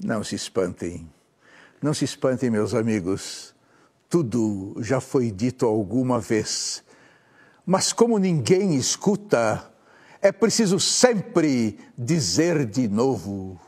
Não se espantem. Não se espantem, meus amigos. Tudo já foi dito alguma vez. Mas como ninguém escuta, é preciso sempre dizer de novo.